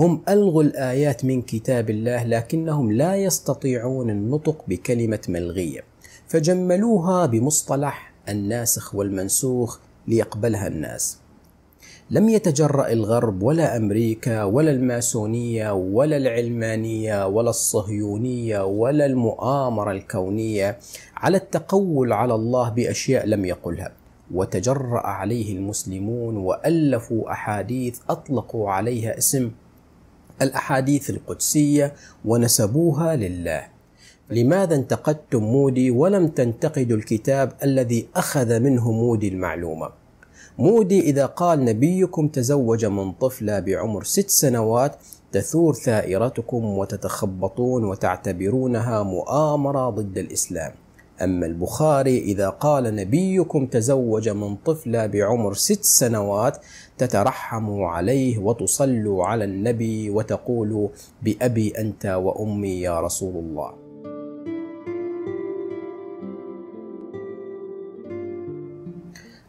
هم ألغوا الآيات من كتاب الله لكنهم لا يستطيعون النطق بكلمة ملغية فجملوها بمصطلح الناسخ والمنسوخ ليقبلها الناس لم يتجرأ الغرب ولا أمريكا ولا الماسونية ولا العلمانية ولا الصهيونية ولا المؤامرة الكونية على التقول على الله بأشياء لم يقلها وتجرأ عليه المسلمون وألفوا أحاديث أطلقوا عليها اسم الأحاديث القدسية ونسبوها لله لماذا انتقدتم مودي ولم تنتقدوا الكتاب الذي أخذ منه مودي المعلومة مودي إذا قال نبيكم تزوج من طفلة بعمر ست سنوات تثور ثائرتكم وتتخبطون وتعتبرونها مؤامرة ضد الإسلام أما البخاري إذا قال نبيكم تزوج من طفلة بعمر ست سنوات تترحموا عليه وتصلوا على النبي وتقولوا بأبي أنت وأمي يا رسول الله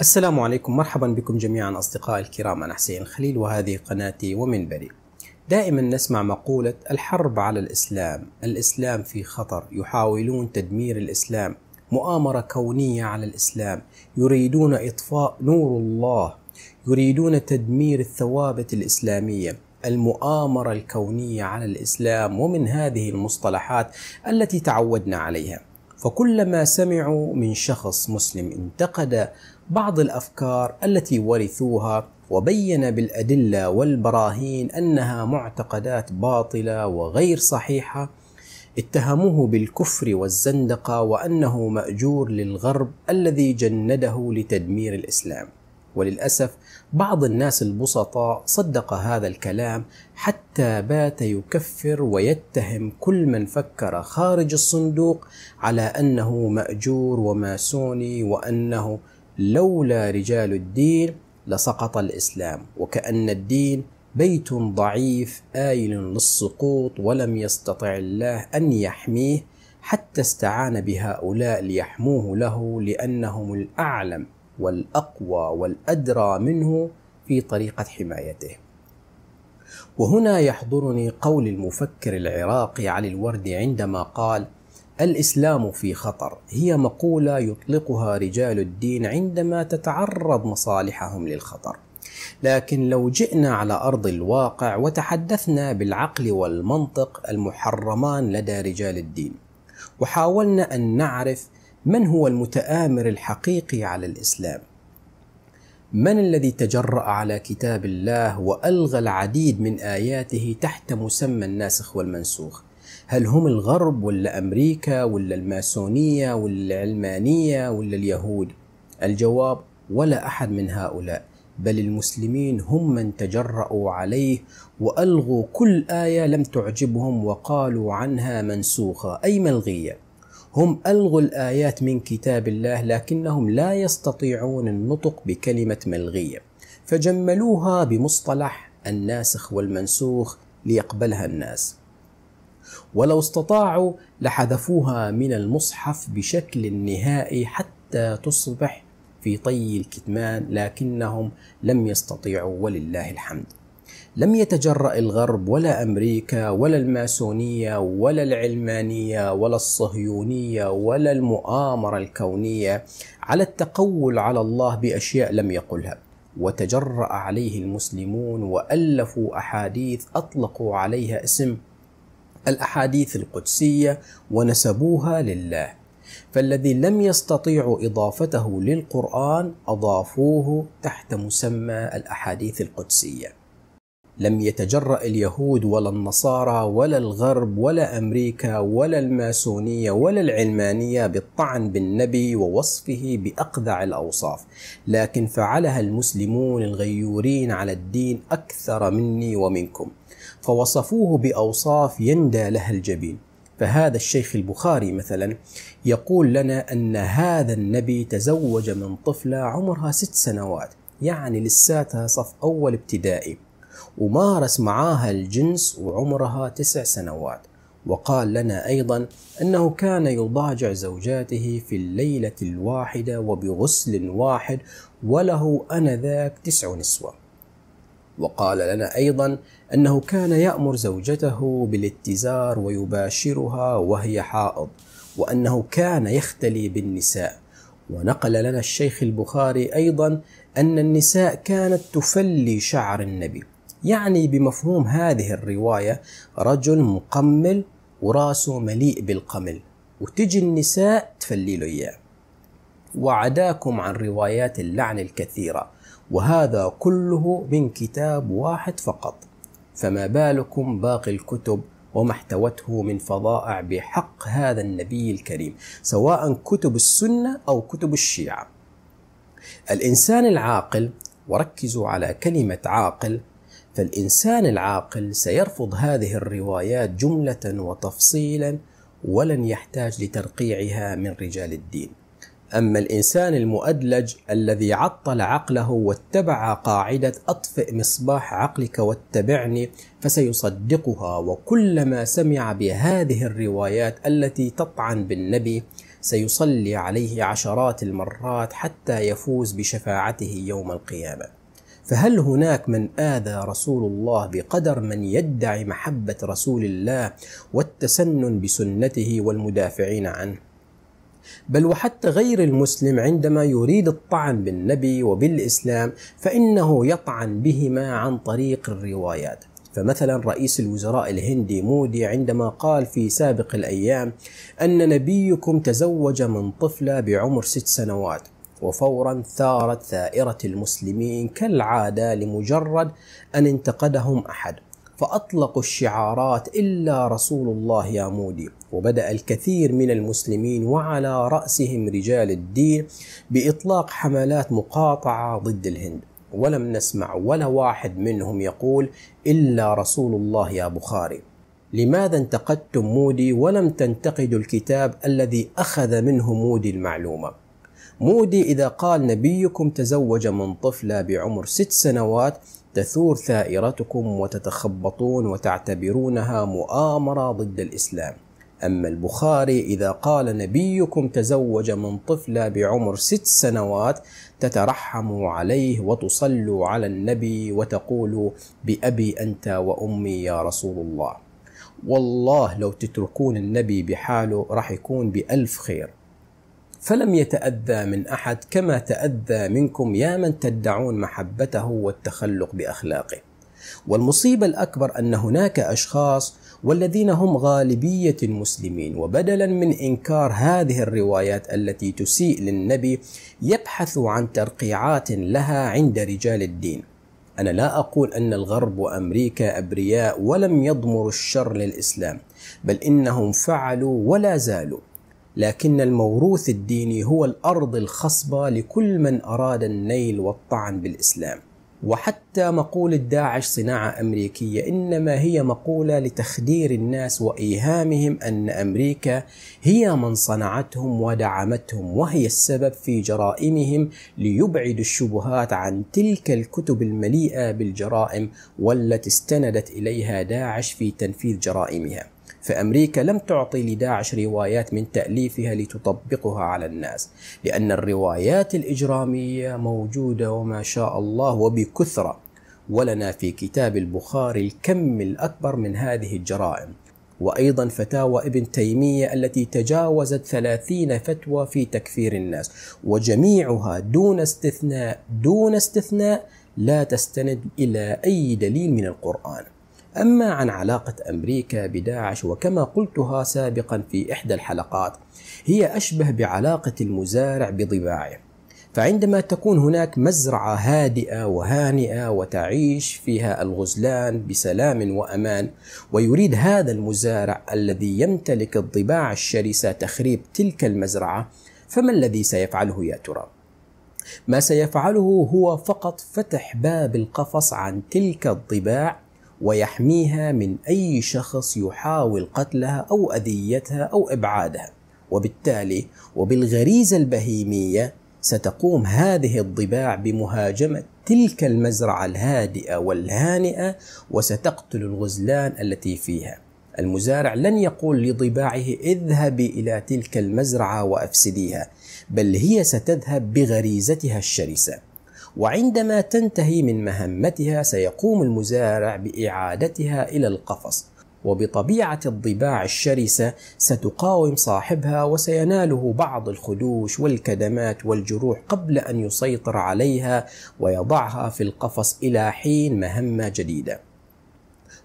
السلام عليكم مرحبا بكم جميعا أصدقائي الكرام أنا حسين خليل وهذه قناتي ومن بريد دائما نسمع مقولة الحرب على الإسلام، الإسلام في خطر، يحاولون تدمير الإسلام، مؤامرة كونية على الإسلام، يريدون إطفاء نور الله، يريدون تدمير الثوابت الإسلامية، المؤامرة الكونية على الإسلام ومن هذه المصطلحات التي تعودنا عليها. فكلما سمعوا من شخص مسلم انتقد بعض الافكار التي ورثوها وبين بالادله والبراهين انها معتقدات باطله وغير صحيحه اتهموه بالكفر والزندقه وانه ماجور للغرب الذي جنده لتدمير الاسلام وللاسف بعض الناس البسطاء صدق هذا الكلام حتى بات يكفر ويتهم كل من فكر خارج الصندوق على انه ماجور وماسوني وانه لولا رجال الدين لسقط الإسلام وكأن الدين بيت ضعيف آيل للسقوط ولم يستطع الله أن يحميه حتى استعان بهؤلاء ليحموه له لأنهم الأعلم والأقوى والأدرى منه في طريقة حمايته وهنا يحضرني قول المفكر العراقي علي الوردي عندما قال الإسلام في خطر هي مقولة يطلقها رجال الدين عندما تتعرض مصالحهم للخطر. لكن لو جئنا على أرض الواقع وتحدثنا بالعقل والمنطق المحرمان لدى رجال الدين، وحاولنا أن نعرف من هو المتآمر الحقيقي على الإسلام. من الذي تجرأ على كتاب الله وألغى العديد من آياته تحت مسمى الناسخ والمنسوخ؟ هل هم الغرب ولا أمريكا ولا الماسونية ولا العلمانية ولا اليهود الجواب ولا أحد من هؤلاء بل المسلمين هم من تجرأوا عليه وألغوا كل آية لم تعجبهم وقالوا عنها منسوخة أي ملغية هم ألغوا الآيات من كتاب الله لكنهم لا يستطيعون النطق بكلمة ملغية فجملوها بمصطلح الناسخ والمنسوخ ليقبلها الناس ولو استطاعوا لحذفوها من المصحف بشكل نهائي حتى تصبح في طي الكتمان لكنهم لم يستطيعوا ولله الحمد لم يتجرأ الغرب ولا أمريكا ولا الماسونية ولا العلمانية ولا الصهيونية ولا المؤامرة الكونية على التقول على الله بأشياء لم يقلها وتجرأ عليه المسلمون وألفوا أحاديث أطلقوا عليها اسم الأحاديث القدسية ونسبوها لله فالذي لم يستطيعوا إضافته للقرآن أضافوه تحت مسمى الأحاديث القدسية لم يتجرأ اليهود ولا النصارى ولا الغرب ولا أمريكا ولا الماسونية ولا العلمانية بالطعن بالنبي ووصفه بأقذع الأوصاف لكن فعلها المسلمون الغيورين على الدين أكثر مني ومنكم فوصفوه بأوصاف يندى لها الجبين فهذا الشيخ البخاري مثلا يقول لنا أن هذا النبي تزوج من طفلة عمرها ست سنوات يعني لساتها صف أول ابتدائي ومارس معاها الجنس وعمرها تسع سنوات وقال لنا أيضا أنه كان يضاجع زوجاته في الليلة الواحدة وبغسل واحد وله أنذاك تسع نسوة وقال لنا أيضا أنه كان يأمر زوجته بالاتزار ويباشرها وهي حائض وأنه كان يختلي بالنساء ونقل لنا الشيخ البخاري أيضا أن النساء كانت تفلي شعر النبي يعني بمفهوم هذه الرواية رجل مقمل وراسه مليء بالقمل وتجي النساء تفلي له إياه وعداكم عن روايات اللعن الكثيرة وهذا كله من كتاب واحد فقط فما بالكم باقي الكتب وما احتوته من فضائع بحق هذا النبي الكريم سواء كتب السنة أو كتب الشيعة الإنسان العاقل وركزوا على كلمة عاقل فالإنسان العاقل سيرفض هذه الروايات جملة وتفصيلا ولن يحتاج لترقيعها من رجال الدين. أما الإنسان المؤدلج الذي عطل عقله واتبع قاعدة أطفئ مصباح عقلك واتبعني فسيصدقها وكلما سمع بهذه الروايات التي تطعن بالنبي سيصلي عليه عشرات المرات حتى يفوز بشفاعته يوم القيامه فهل هناك من آذى رسول الله بقدر من يدعي محبة رسول الله والتسنن بسنته والمدافعين عنه؟ بل وحتى غير المسلم عندما يريد الطعن بالنبي وبالإسلام فإنه يطعن بهما عن طريق الروايات فمثلا رئيس الوزراء الهندي مودي عندما قال في سابق الأيام أن نبيكم تزوج من طفلة بعمر ست سنوات وفورا ثارت ثائرة المسلمين كالعادة لمجرد أن انتقدهم أحد فأطلقوا الشعارات إلا رسول الله يا مودي وبدأ الكثير من المسلمين وعلى رأسهم رجال الدين بإطلاق حملات مقاطعة ضد الهند ولم نسمع ولا واحد منهم يقول إلا رسول الله يا بخاري لماذا انتقدتم مودي ولم تنتقدوا الكتاب الذي أخذ منه مودي المعلومة مودي إذا قال نبيكم تزوج من طفلة بعمر ست سنوات تثور ثائرتكم وتتخبطون وتعتبرونها مؤامرة ضد الإسلام أما البخاري إذا قال نبيكم تزوج من طفلة بعمر ست سنوات تترحموا عليه وتصلوا على النبي وتقولوا بأبي أنت وأمي يا رسول الله والله لو تتركون النبي بحاله راح يكون بألف خير فلم يتأذى من أحد كما تأذى منكم يا من تدعون محبته والتخلق بأخلاقه. والمصيبة الأكبر أن هناك أشخاص والذين هم غالبية المسلمين وبدلا من إنكار هذه الروايات التي تسيء للنبي يبحث عن ترقيعات لها عند رجال الدين. أنا لا أقول أن الغرب وأمريكا أبرياء ولم يضمروا الشر للإسلام، بل إنهم فعلوا ولا زالوا. لكن الموروث الديني هو الارض الخصبه لكل من اراد النيل والطعن بالاسلام وحتى مقولة داعش صناعة أمريكية إنما هي مقولة لتخدير الناس وإيهامهم أن أمريكا هي من صنعتهم ودعمتهم وهي السبب في جرائمهم ليبعدوا الشبهات عن تلك الكتب المليئة بالجرائم والتي استندت إليها داعش في تنفيذ جرائمها فأمريكا لم تعطي لداعش روايات من تأليفها لتطبقها على الناس لأن الروايات الإجرامية موجودة وما شاء الله وبكثرة ولنا في كتاب البخاري الكم الأكبر من هذه الجرائم وأيضا فتاوى ابن تيمية التي تجاوزت ثلاثين فتوى في تكفير الناس وجميعها دون استثناء دون استثناء لا تستند إلى أي دليل من القرآن أما عن علاقة أمريكا بداعش وكما قلتها سابقا في إحدى الحلقات هي أشبه بعلاقة المزارع بضباعه فعندما تكون هناك مزرعة هادئة وهانئة وتعيش فيها الغزلان بسلام وأمان ويريد هذا المزارع الذي يمتلك الضباع الشرسة تخريب تلك المزرعة فما الذي سيفعله يا ترى؟ ما سيفعله هو فقط فتح باب القفص عن تلك الضباع ويحميها من أي شخص يحاول قتلها أو أذيتها أو إبعادها وبالتالي وبالغريزة البهيمية ستقوم هذه الضباع بمهاجمة تلك المزرعة الهادئة والهانئة وستقتل الغزلان التي فيها المزارع لن يقول لضباعه اذهبي إلى تلك المزرعة وأفسديها بل هي ستذهب بغريزتها الشرسة وعندما تنتهي من مهمتها سيقوم المزارع بإعادتها إلى القفص وبطبيعة الضباع الشرسة ستقاوم صاحبها وسيناله بعض الخدوش والكدمات والجروح قبل أن يسيطر عليها ويضعها في القفص إلى حين مهمة جديدة.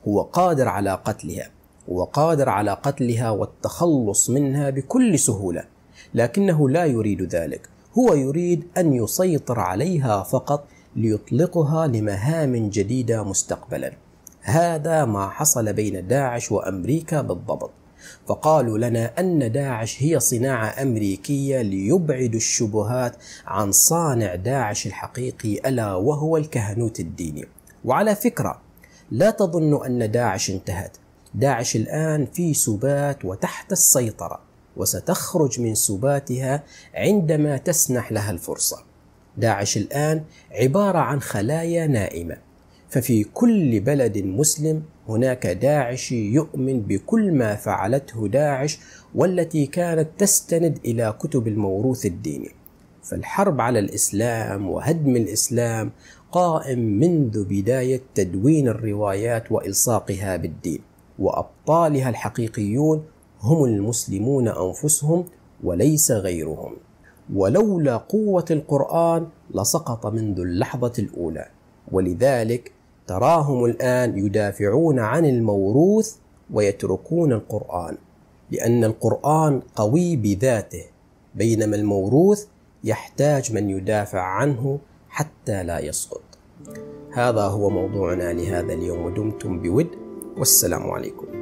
هو قادر على قتلها، هو قادر على قتلها والتخلص منها بكل سهولة، لكنه لا يريد ذلك، هو يريد أن يسيطر عليها فقط ليطلقها لمهام جديدة مستقبلا هذا ما حصل بين داعش وأمريكا بالضبط فقالوا لنا أن داعش هي صناعة أمريكية ليبعد الشبهات عن صانع داعش الحقيقي ألا وهو الكهنوت الديني وعلى فكرة لا تظن أن داعش انتهت داعش الآن في سبات وتحت السيطرة وستخرج من سباتها عندما تسنح لها الفرصه داعش الان عباره عن خلايا نائمه ففي كل بلد مسلم هناك داعشي يؤمن بكل ما فعلته داعش والتي كانت تستند الى كتب الموروث الديني فالحرب على الاسلام وهدم الاسلام قائم منذ بدايه تدوين الروايات والصاقها بالدين وابطالها الحقيقيون هم المسلمون انفسهم وليس غيرهم ولولا قوه القران لسقط منذ اللحظه الاولى ولذلك تراهم الان يدافعون عن الموروث ويتركون القران لان القران قوي بذاته بينما الموروث يحتاج من يدافع عنه حتى لا يسقط هذا هو موضوعنا لهذا اليوم ودمتم بود والسلام عليكم